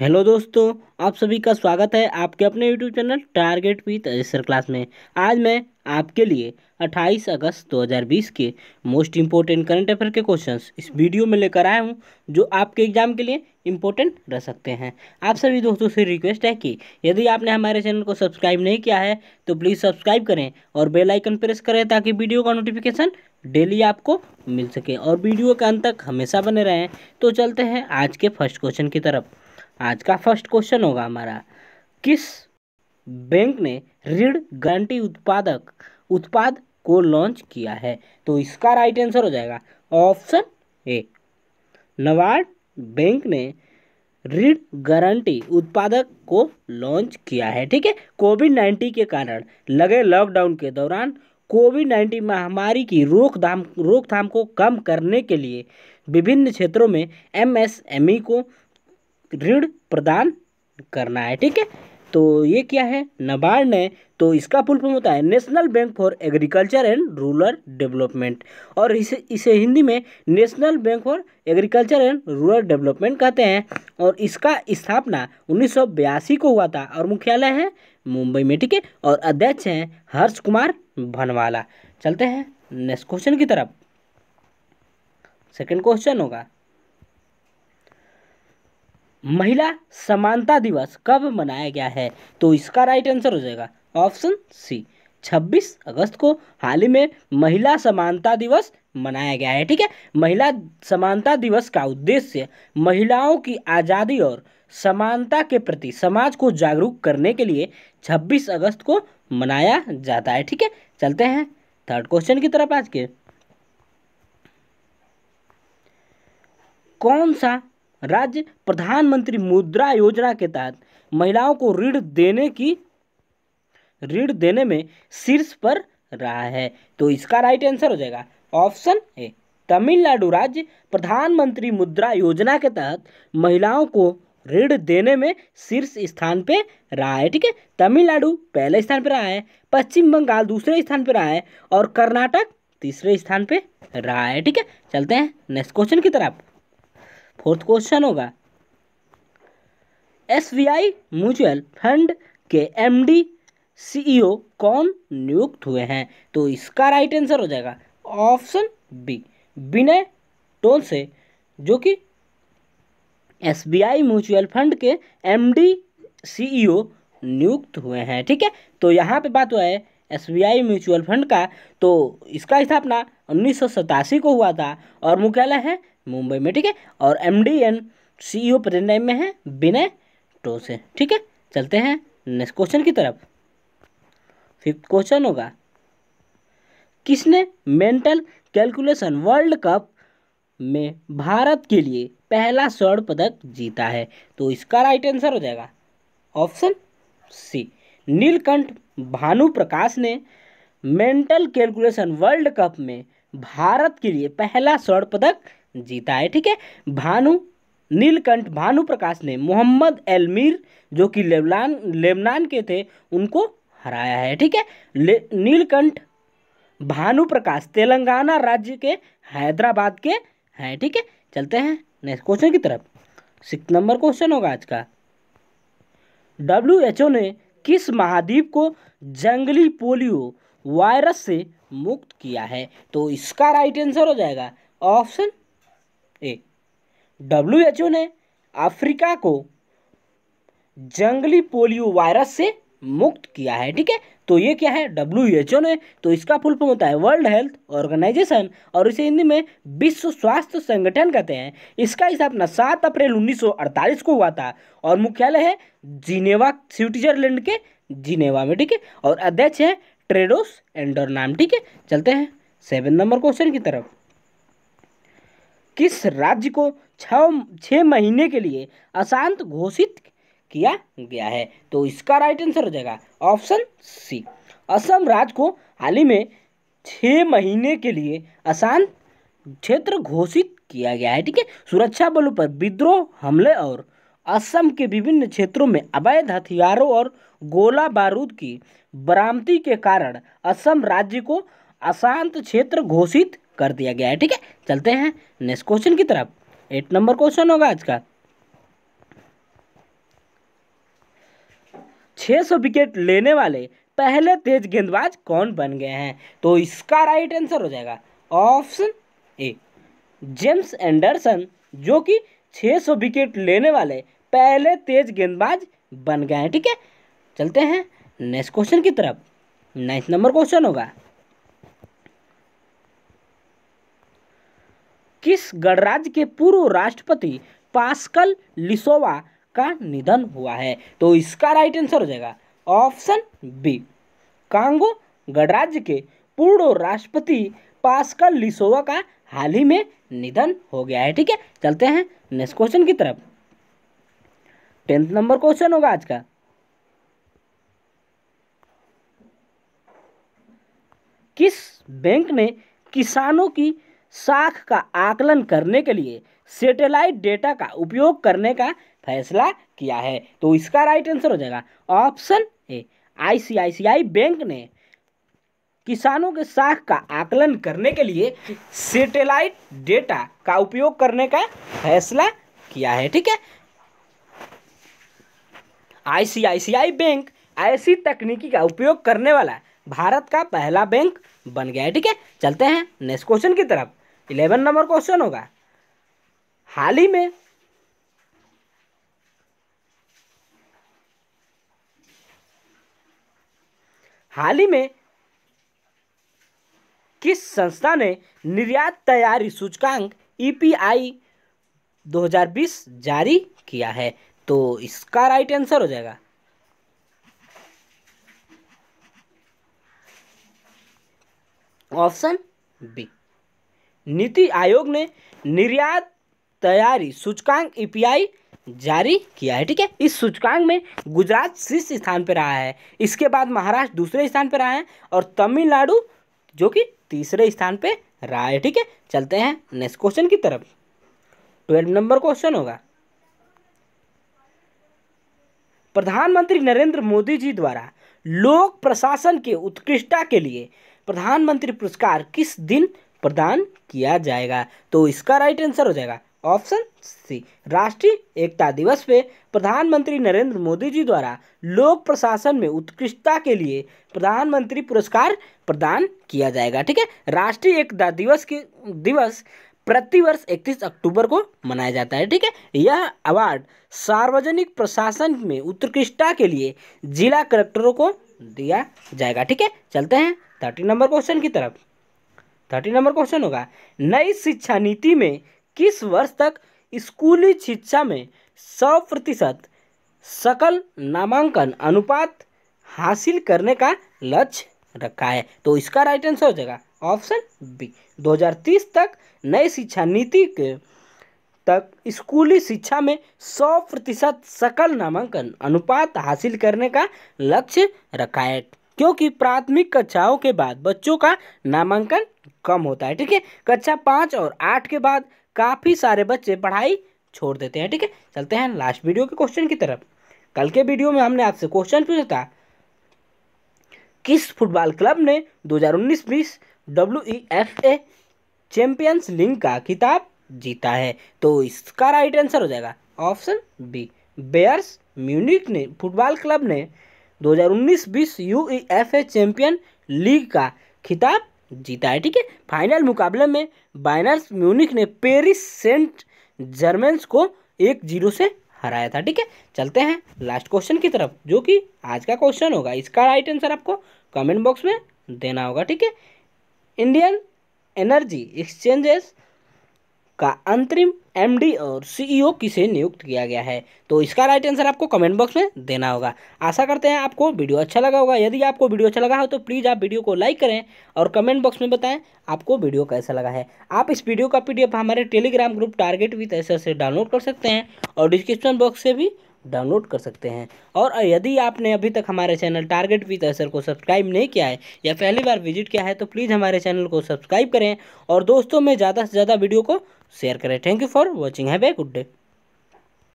hello दोस्तों आप सभी का स्वागत है आपके अपने यूट्यूब चैनल टारगेट विथ अजसर क्लास में आज मैं आपके लिए 28 अगस्त 2020 के मोस्ट इम्पोर्टेंट करंट अफेयर के क्वेश्चंस इस वीडियो में लेकर आया हूं जो आपके एग्जाम के लिए इम्पोर्टेंट रह सकते हैं आप सभी दोस्तों से रिक्वेस्ट है कि यदि आपने हमारे चैनल को सब्सक्राइब नहीं किया है तो प्लीज़ सब्सक्राइब करें और बेलाइकन प्रेस करें ताकि वीडियो का नोटिफिकेशन डेली आपको मिल सके और वीडियो के अंत तक हमेशा बने रहें तो चलते हैं आज के फर्स्ट क्वेश्चन की तरफ आज का फर्स्ट क्वेश्चन होगा हमारा किस बैंक ने ऋण गारंटी उत्पादक उत्पाद को लॉन्च किया है तो इसका राइट आंसर हो जाएगा ऑप्शन ए नवाड बैंक ने ऋण गारंटी उत्पादक को लॉन्च किया है ठीक है कोविड नाइन्टीन के कारण लगे लॉकडाउन के दौरान कोविड नाइन्टीन महामारी की रोकथाम रोकथाम को कम करने के लिए विभिन्न क्षेत्रों में एमएसएमई e को ऋण प्रदान करना है ठीक है तो ये क्या है नबार्ड ने तो इसका फुल फॉर्म होता है National Bank for Agriculture and Rural Development और इसे इसे हिंदी में National Bank for Agriculture and Rural Development कहते हैं और इसका स्थापना उन्नीस को हुआ था और मुख्यालय है मुंबई में ठीक है और अध्यक्ष हैं हर्ष कुमार भनवाला चलते हैं नेक्स्ट क्वेश्चन की तरफ सेकेंड क्वेश्चन होगा महिला समानता दिवस कब मनाया गया है तो इसका राइट आंसर हो जाएगा ऑप्शन सी 26 अगस्त को हाल ही में महिला समानता दिवस मनाया गया है ठीक है महिला समानता दिवस का उद्देश्य महिलाओं की आज़ादी और समानता के प्रति समाज को जागरूक करने के लिए 26 अगस्त को मनाया जाता है ठीक है चलते हैं थर्ड क्वेश्चन की तरफ आज के कौन सा राज्य प्रधानमंत्री मुद्रा योजना के तहत महिलाओं को ऋण देने की ऋण देने में शीर्ष पर रहा है तो इसका राइट आंसर हो जाएगा ऑप्शन ए तमिलनाडु राज्य प्रधानमंत्री मुद्रा योजना के तहत महिलाओं को ऋण देने में शीर्ष स्थान पे रहा है ठीक है तमिलनाडु पहले स्थान पर रहा है पश्चिम बंगाल दूसरे स्थान पर रहा है और कर्नाटक तीसरे स्थान पे रहा है ठीक है चलते हैं नेक्स्ट क्वेश्चन की तरफ फोर्थ क्वेश्चन होगा S B I mutual fund के एम डी सीईओ कौन नियुक्त हुए हैं तो इसका राइट आंसर हो जाएगा ऑप्शन बी विनय टोल से जो कि S B I mutual fund के एम डी सीईओ नियुक्त हुए हैं ठीक है तो यहाँ पे बात हुआ है S B I mutual fund का तो इसका स्थापना उन्नीस को हुआ था और मुख्यालय है मुंबई में ठीक है और M D and C E O present time में है विनय टोसे ठीक है चलते हैं नेक्स्ट क्वेश्चन की तरफ फिफ्थ क्वेश्चन होगा किसने मेंटल कैलकुलेशन वर्ल्ड कप में भारत के लिए पहला स्वर्ण पदक जीता है तो इसका राइट आंसर हो जाएगा ऑप्शन सी नीलकंठ भानु प्रकाश ने मेंटल कैलकुलेशन वर्ल्ड कप में भारत के लिए पहला स्वर्ण पदक जीता है ठीक है भानु नीलकंठ भानु प्रकाश ने मोहम्मद एलमीर जो कि लेबनान लेबनान के थे उनको हराया है ठीक है नीलकंठ भानु प्रकाश तेलंगाना राज्य के हैदराबाद के हैं ठीक है चलते हैं नेक्स्ट क्वेश्चन की तरफ सिक्स नंबर क्वेश्चन होगा आज का डब्ल्यू एच ओ ने किस महाद्वीप को जंगली पोलियो वायरस से मुक्त किया है तो इसका राइट आंसर हो जाएगा ऑप्शन ओ ने अफ्रीका को जंगली पोलियो वायरस से मुक्त किया है ठीक है तो ये क्या है डब्ल्यू एच ओ ने तो इसका फुल फॉर्म होता है वर्ल्ड हेल्थ ऑर्गेनाइजेशन और इसे हिंदी में विश्व स्वास्थ्य संगठन कहते हैं इसका स्थापना सात अप्रैल 1948 को हुआ था और मुख्यालय है जिनेवा स्विट्जरलैंड के जिनेवा में ठीक है और अध्यक्ष है ट्रेडोस एंडर नाम ठीक है चलते हैं सेवन नंबर क्वेश्चन की तरफ किस राज्य को छः महीने के लिए अशांत घोषित किया गया है तो इसका राइट आंसर हो जाएगा ऑप्शन सी असम राज्य को हाल ही में छ महीने के लिए अशांत क्षेत्र घोषित किया गया है ठीक है सुरक्षा बलों पर विद्रोह हमले और असम के विभिन्न क्षेत्रों में अवैध हथियारों और गोला बारूद की बरामदी के कारण असम राज्य को अशांत क्षेत्र घोषित कर दिया गया है ठीक है चलते हैं नेक्स्ट क्वेश्चन की तरफ एट नंबर क्वेश्चन होगा आज का छह सौ विकेट लेने वाले पहले तेज गेंदबाज कौन बन गए हैं तो इसका राइट आंसर हो जाएगा ऑप्शन ए जेम्स एंडरसन जो कि 600 विकेट लेने वाले पहले तेज गेंदबाज बन गए हैं ठीक है चलते हैं नेक्स्ट क्वेश्चन की तरफ नाइन्थ नंबर क्वेश्चन होगा किस गणराज्य के पूर्व राष्ट्रपति पास्कल लिसोवा का निधन हुआ है तो इसका राइट आंसर हो जाएगा ऑप्शन बी कांगो गणराज्य के पूर्व राष्ट्रपति पास्कल लिसोवा का हाल ही में निधन हो गया है ठीक है चलते हैं नेक्स्ट क्वेश्चन की तरफ टेंथ नंबर क्वेश्चन होगा आज का किस बैंक ने किसानों की साख का आकलन करने के लिए सेटेलाइट डेटा का उपयोग करने का फैसला किया है तो इसका राइट आंसर हो जाएगा ऑप्शन ए आईसीआईसीआई बैंक ने किसानों के साख का आकलन करने के लिए सेटेलाइट डेटा का उपयोग करने का फैसला किया है ठीक है आईसीआईसीआई बैंक ऐसी तकनीकी का उपयोग करने वाला भारत का पहला बैंक बन गया है ठीक है चलते हैं नेक्स्ट क्वेश्चन की तरफ इलेवन नंबर क्वेश्चन होगा हाल ही में हाल ही में किस संस्था ने निर्यात तैयारी सूचकांक ईपीआई e 2020 जारी किया है तो इसका राइट आंसर हो जाएगा ऑप्शन बी नीति आयोग ने निर्यात तैयारी सूचकांक ईपीआई e जारी किया है ठीक है इस सूचकांक में गुजरात शीर्ष स्थान पर रहा है इसके बाद महाराष्ट्र दूसरे स्थान पर रहा है और तमिलनाडु जो कि तीसरे स्थान पर रहा है ठीक है चलते हैं नेक्स्ट क्वेश्चन की तरफ ट्वेल्व नंबर क्वेश्चन होगा प्रधानमंत्री नरेंद्र मोदी जी द्वारा लोक प्रशासन के उत्कृष्टता के लिए प्रधानमंत्री पुरस्कार किस दिन प्रदान किया जाएगा तो इसका राइट आंसर हो जाएगा ऑप्शन सी राष्ट्रीय एकता दिवस पे प्रधानमंत्री नरेंद्र मोदी जी द्वारा लोक प्रशासन में उत्कृष्टता के लिए प्रधानमंत्री पुरस्कार प्रदान किया जाएगा ठीक है राष्ट्रीय एकता दिवस के दिवस प्रतिवर्ष 31 अक्टूबर को मनाया जाता है ठीक है यह अवार्ड सार्वजनिक प्रशासन में उत्कृष्टता के लिए जिला कलेक्टरों को दिया जाएगा ठीक है चलते हैं थर्टी नंबर क्वेश्चन की तरफ थर्टी नंबर क्वेश्चन होगा नई शिक्षा नीति में किस वर्ष तक स्कूली शिक्षा में सौ प्रतिशत सकल नामांकन अनुपात हासिल करने का लक्ष्य रखा है तो इसका राइट आंसर हो जाएगा ऑप्शन बी 2030 तक नई शिक्षा नीति के तक स्कूली शिक्षा में 100 प्रतिशत सकल नामांकन अनुपात हासिल करने का लक्ष्य रखा है क्योंकि प्राथमिक कक्षाओं के बाद बच्चों का नामांकन कम होता है ठीक है कक्षा पाँच और आठ के बाद काफ़ी सारे बच्चे पढ़ाई छोड़ देते हैं ठीक है चलते हैं लास्ट वीडियो के क्वेश्चन की तरफ कल के वीडियो में हमने आपसे क्वेश्चन पूछा था किस फुटबॉल क्लब ने 2019-20 डब्ल्यू चैंपियंस लीग का खिताब जीता है तो इसका राइट आंसर हो जाएगा ऑप्शन बी बेयर्स म्यूनिक ने फुटबॉल क्लब ने 2019-20 हज़ार उन्नीस यूईएफए e चैंपियन लीग का खिताब जीता है ठीक है फाइनल मुकाबले में बाइनर्स म्यूनिक ने पेरिस सेंट जर्मेंस को एक जीरो से हराया था ठीक है चलते हैं लास्ट क्वेश्चन की तरफ जो कि आज का क्वेश्चन होगा इसका राइट आंसर आपको कमेंट बॉक्स में देना होगा ठीक है इंडियन एनर्जी एक्सचेंजेस का अंतरिम एमडी और सीईओ e किसे नियुक्त किया गया है तो इसका राइट आंसर आपको कमेंट बॉक्स में देना होगा आशा करते हैं आपको वीडियो अच्छा लगा होगा यदि आपको वीडियो अच्छा लगा हो तो प्लीज़ आप वीडियो को लाइक करें और कमेंट बॉक्स में बताएं आपको वीडियो कैसा लगा है आप इस वीडियो का पी हमारे टेलीग्राम ग्रुप टारगेट विथ ऐसे से डाउनलोड कर सकते हैं और डिस्क्रिप्शन बॉक्स से भी डाउनलोड कर सकते हैं और यदि आपने अभी तक हमारे चैनल टारगेट विद असर को सब्सक्राइब नहीं किया है या पहली बार विजिट किया है तो प्लीज़ हमारे चैनल को सब्सक्राइब करें और दोस्तों में ज़्यादा से ज़्यादा वीडियो को शेयर करें thank you for watching have a good day